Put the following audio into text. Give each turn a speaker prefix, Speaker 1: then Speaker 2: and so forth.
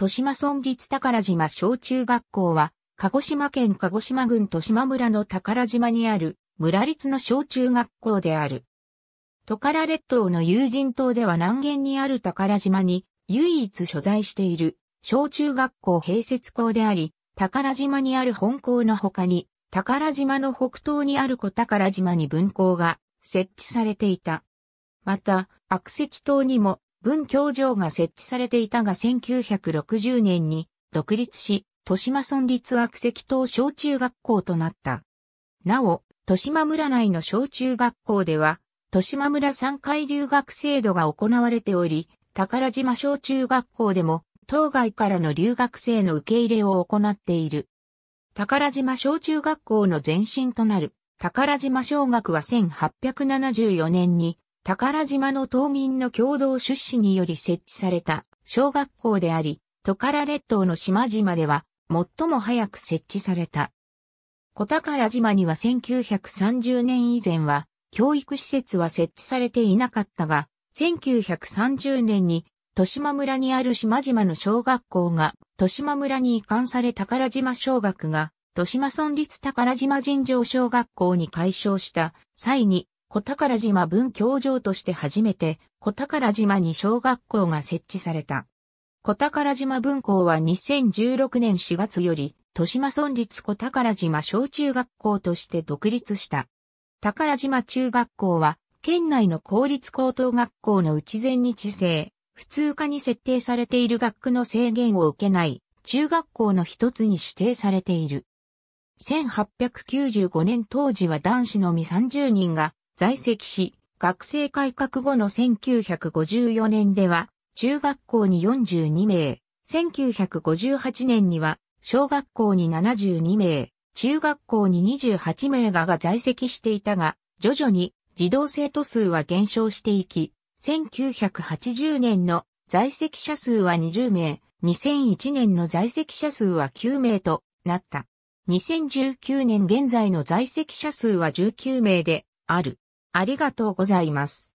Speaker 1: 豊島村立宝島小中学校は、鹿児島県鹿児島郡豊島村の宝島にある村立の小中学校である。トカラ列島の友人島では南限にある宝島に唯一所在している小中学校併設校であり、宝島にある本校の他に、宝島の北東にある小宝島に分校が設置されていた。また、悪石島にも文教場が設置されていたが1960年に独立し、豊島村立悪石等小中学校となった。なお、豊島村内の小中学校では、豊島村三回留学制度が行われており、宝島小中学校でも、当該からの留学生の受け入れを行っている。宝島小中学校の前身となる、宝島小学は1874年に宝島の島民の共同出資により設置された小学校であり、トカラ列島の島々では最も早く設置された。小宝島には1930年以前は教育施設は設置されていなかったが、1930年に豊島村にある島々の小学校が豊島村に移管され宝島小学が豊島村立宝島尋常小学校に改称した際に小宝島文教場として初めて小宝島に小学校が設置された。小宝島文校は2016年4月より、豊島村立小宝島小中学校として独立した。宝島中学校は、県内の公立高等学校の内前日制、普通科に設定されている学区の制限を受けない、中学校の一つに指定されている。1895年当時は男子のみ30人が在籍し、学生改革後の1954年では、中学校に42名、1958年には、小学校に72名、中学校に28名がが在籍していたが、徐々に児童生徒数は減少していき、1980年の在籍者数は20名、2001年の在籍者数は9名となった。2019年現在の在籍者数は19名である。ありがとうございます。